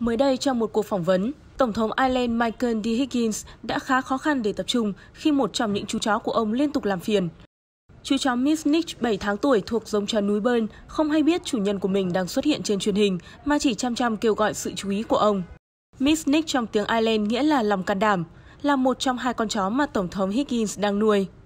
Mới đây trong một cuộc phỏng vấn, Tổng thống Ireland Michael D. Higgins đã khá khó khăn để tập trung khi một trong những chú chó của ông liên tục làm phiền. Chú chó Miss Nick 7 tháng tuổi thuộc giống chó núi Bern không hay biết chủ nhân của mình đang xuất hiện trên truyền hình mà chỉ chăm chăm kêu gọi sự chú ý của ông. Miss Nick trong tiếng Ireland nghĩa là lòng can đảm, là một trong hai con chó mà Tổng thống Higgins đang nuôi.